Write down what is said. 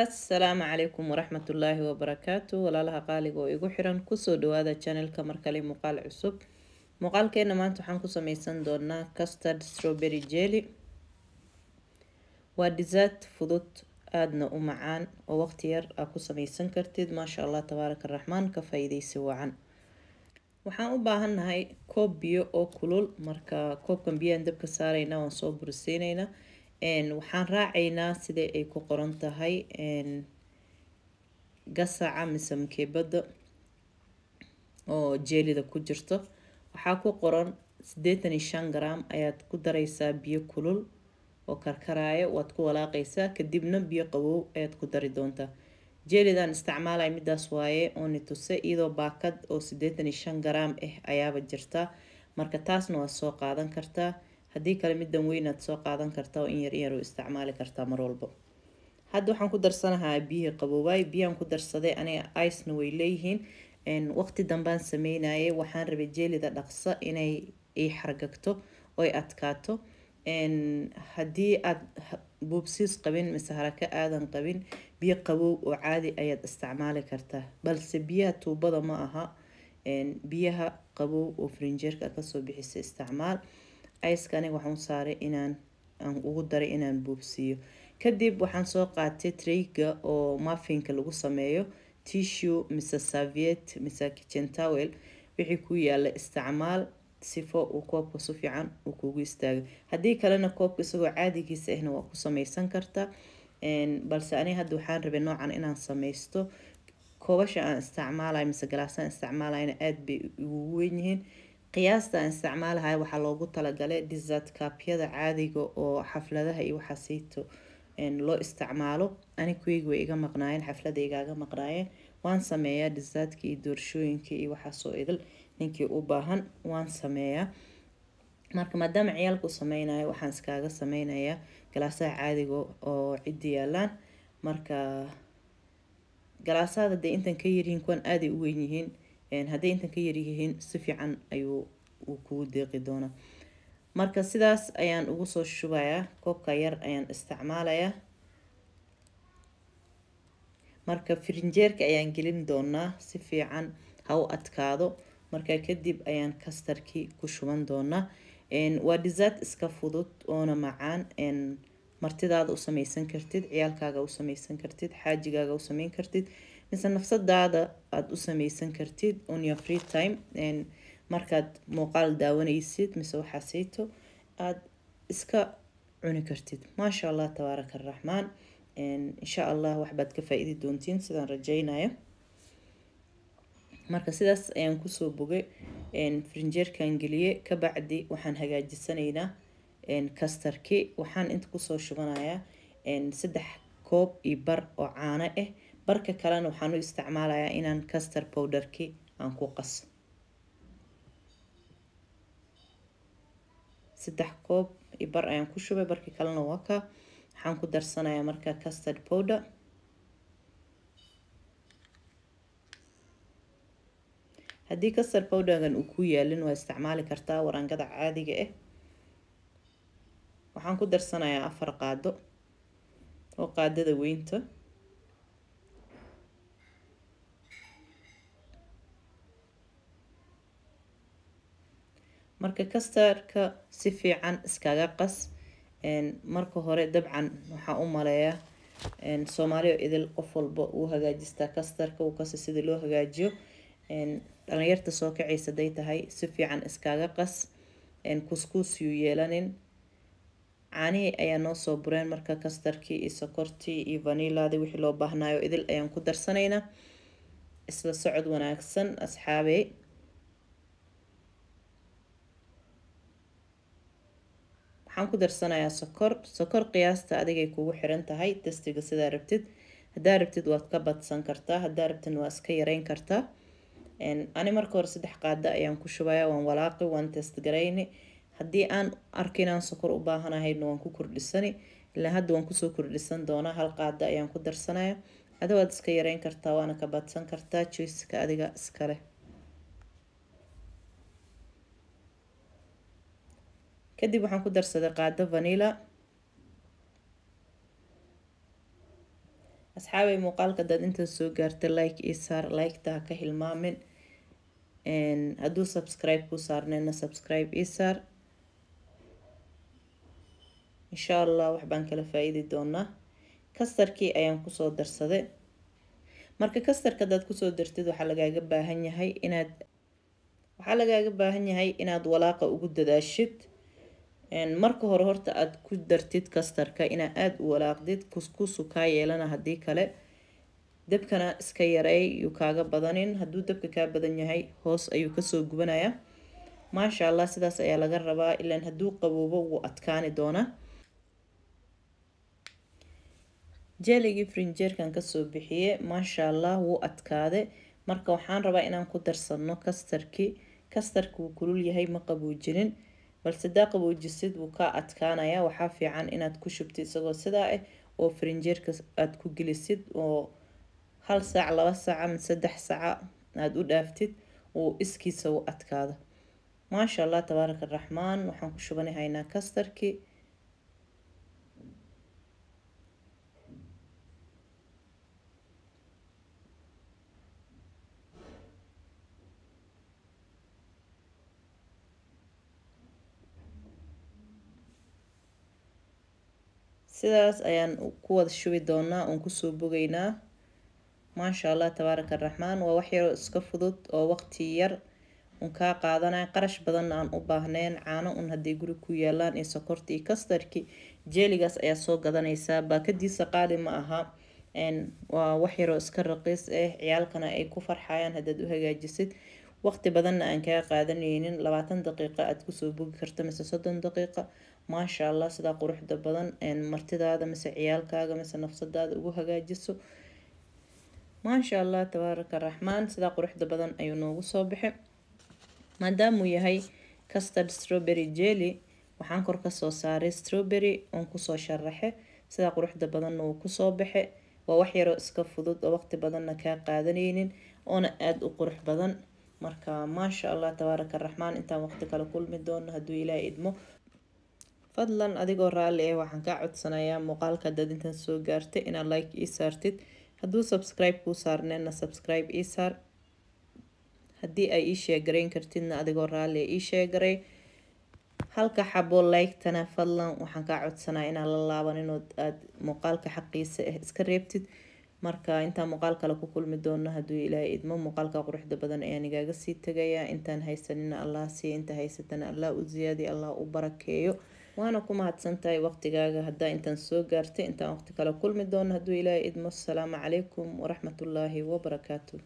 assalaamu calaykum waraxmatullaahi wabarakaatu walaalaha qaaliga oo igu xiran kusoo dhawaada janelka markale muuqaal cusub muuqaalkeena maanta waxaan ku sameysan doonaa custard strawberry jelly waa desert fudud aadna u macaan oo waqti yar aa ku sameysan kartid maasha allah tabaaraka araxmaan ka faa-iideysi wacan waxaan u baahannahay koob biyo oo kulul marka koobkan biyaan dabka saarayna waan soo bursiineynaa waxaan raacaynaa sida ay ku qoran tahay gasaca mise mkeebada oo jeelida ku jirto waxaa ku qoran sideetan iyo shan gram ayaad ku dareysaa biyo kulul oo karkaraaya waad ku walaaqeysaa kadibna biyo qabow ayaad ku dari doontaa jeelidaan isticmaalay midaas waaye ooni tuse iyadoo baakad oo sideetan iyo shan garaam ah eh ayaaba jirta marka taasna waad soo qaadan kartaa haddii kale middan weynaad soo qaadan kartaa oo in yar inyar u isticmaali kartaa mar walbo hadda waxaan ku darsanahaa biyihii qaboobaay biyaan ku darsaday aniga icena way leeyihiin waqti dambaan sameynayay waxaan rabay jeelida dhaqso inay i xargagto oy adkaato haddii aad buubsiis qabin mise harako aadan qabin biyo qaboob oo caadi ayaad isticmaali kartaa balse biyaha tuubada ma aha biyaha qaboob oo frinjeerka kasoo bixisa isticmaal ayska aniga waxaan saaray inaan aan ugu daray inaan buubsiiyo kadib waxaan soo qaatay treyga oo mafinka lagu sameeyo tissue mise serviette mise kitchen wixii ku yaala isticmaal sifo uu koobka si fiican uu kugu istaago haddii kalena koobka isagoo caadigiisa ahna waa ku sameysan karta balse aniga hadda waxaan rabay noocan inaan sameysto koobasha aan isticmaalayo mise galaasaan isticmaalayana aada bay ugu weyn yihiin qiyaastan isticmaalahay waxaa loogu talagalay desert kabyada caadiga oo xafladaha iyo waxaa loo isticmaalo ani kuyga way iga maqnaayeen xaflada igaaga maqnaayeen waan sameeyaa desertka iyo doorshooyinka iyo waxaasoo idil ninkii u baahan waan sameeyaa marka maadaama ciyaalku sameynayo waxaan iskaaga sameynayaa galaasaha caadiga oo ciddi yaalaan marka galaasahada dee intan ka yaryihiin kuwan aaday u weynyihiin hadday intan ka yaryihiin si fiican ayuu kugu deeqi doonaa marka sidaas ayaan ugu soo shubayaa koobka yar ayaan isticmaalayaa marka firinjeerka ayaan gelin doonaa si fiican ha u adkaado marka kadib ayaan kastarkii ku shuban doonaa waa desert iska fudud oona macaan martidaada u samaysan kartid ciyaalkaaga u samaysan kartid xaajigaaga u sameyn kartid mise nafsadaada aad u sameysan kartid on your free time markaad muuqaal daawanaysid mise waxaa sayto aada iska cuni kartid maasha allah tabaaraka araxmaan insha allah waxbaad ka faa-idi doontiin sidaan rajeynayo marka sidaas ayaan kusoo bogay frinjeerkan geliye ka waxaan hagaajisanaynaa kastarkii waxaan inta kusoo shubanayaa saddex koob iyo bar oo caano ah barka kalena waxaan u isticmaalayaa inaan caster powderki aan ku qaso saddex koob iyo bar ayaan ku shubay barkii kalena waa ka waxaan ku darsanayaa markaa custard powder haddii custard powdergan uu ku yaalin waa isticmaali kartaa warangada caadiga ah waxaan ku darsanayaa afar qaado oo qaadada weynta marka kastarka si fiican iskaga qas marka hore dabcan waxaa u maleeya soomaaliya idil qof walba uu hagaajistaa kastarka uu sidii loo hagaajiyo dhalinyarta soo kacaysa day tahay si fiican iskaga qas kuskuus yuu yeelanin caanihii ayaa noo soo bureen marka kastarkii iyo sokortii iyo vaniiladii wixii loo baahnaayo idil ayaan ku darsanaynaa isla socod wanaagsan asxaabey waxaan ku darsanayaa sokor sokor qiyaasta adigay kugu xiran tahay testiga sidaa rabtid hadaa rabtid waad ka badsan kartaa hadaa rabtid waa iska yareyn kartaa ani marka hore saddex qaada ayaan ku shubaya waan walaaqi waan testgarayni haddii aan arko inaan sokor u baahanahayna waan ku kordhisani ilaa hadda waan kusoo kordhisan doonaa hal qaada ayaan ku darsanaya ada waad iska yareyn kartaa waana ka badsan kartaa jiiska adiga iskale kadib waxaan ku darsaday qaado vanila asxaabay muuqaalka hadaad intaa soo gaartay like io saar liketaha ka hilmaamin hadduu subscribe ku saarnayna subscribe io saar insha allah waxbaan kala faa-iidi doonaa kastarkii ayaan kusoo darsaday marka kastarka hadaad kusoo dartid waxaa lagaaga baahan yahay inaad waxaa lagaaga baahan yahay inaad walaaqa ugu dadaashid marka hore horta aad ku dartid kastarka inaa aada u walaaqdid kuskusu kaa yeelana haddii kale dabkana iska yareey yuu kaaga badanin hadduu dabka kaa badan yahay hoos ayuu kasoo gubanaya maasha allah sidaas ayaa laga rabaa ilaan hadduu qaboobo wuu adkaani doonaa jeeligii frinjeerkan kasoo bixiye maasha allah wuu adkaade marka waxaan rabaa inaan ku darsano kastarkii kastarka wuu kulul yahay ma qabuujinin balse daa qaboojisid wuu kaa adkaanayaa waxaa fiican inaad ku shubtid isagoo sidaa ah oo farinjeerka aada ku gelisid oo hal saac laba saaca mid saddex saaca aada u dhaaftid uu iskiisa u adkaado maasha allah tabaaraka araxmaan waxaan ku shubanahaynaa kastarkii sidaas ayaan ku wada shubi doonaa oon kusoo bogaynaa maasha allah tabaaraka araxmaan waa wax yaroo iska fudud oo waqti yar un kaa qaadanay qarash badanna aan u baahneyn caano un hadday guri ku yaalaan iyo sokorta iyo kastarki jeeligaas ayaa soo gadanaysaa baakadiisa qaali ma aha waa wax yaroo iska raqiis eh ciyaalkana ay ku farxayaan haddaad u hagaajisid waqti badanna aan kaa qaadanaynin labaatan daqiiqa aad kusoo bogi karto mise soddon daqiiqa maasha allah sidaa quruxda badan martidaada mise ciyaalkaaga mise nafsadaada ugu hagaajiso maasha allah tabaaraka raxmaan sidaa quruxda badan ayuu noogu soo baxay maadaamuu yahay custard strawberry jelly waxaan kor kasoo saaray strawberry oon kusoo sharaxe sidaa quruxda badanna wuu kusoo baxe waa wax yaroo iska fudud oo waqti badanna kaa qaadanaynin oona aada u qurux badan marka maasha allah tabaaraka araxmaan intaan waqti kale kulmi doono hadduu ilaaha idmo fadlan adigoo raalli eh waxaan kaa codsanayaa muuqaalka dad intan soo gaartay inaad like ii saartid haduu subscribe kuu saarneena subscribe ii saar haddii ay ii sheegarayn kartidna adigoo raalli ah, ii sheegaray halka xaboo laygtana fadlan waxaan kaa codsanaa inaan la laaban inoo aada muuqaalka xaqiisa ah iska reebtid marka intaan muuqaal kale ku kulmi doono haduu ilaahay idmo muuqaalka quruxda badan ayaan igaaga sii tegayaa intaan haysanina allah siiya inta haysatana allah u ziyaadi allah u barakeeyo waana ku mahadsantahay waqtigaaga haddaa intaan soo gaartay intaan waqti kale kulmi doono hadduu ilaahay idmo assalaamu calaykum waraxmatullaahi wabarakaatu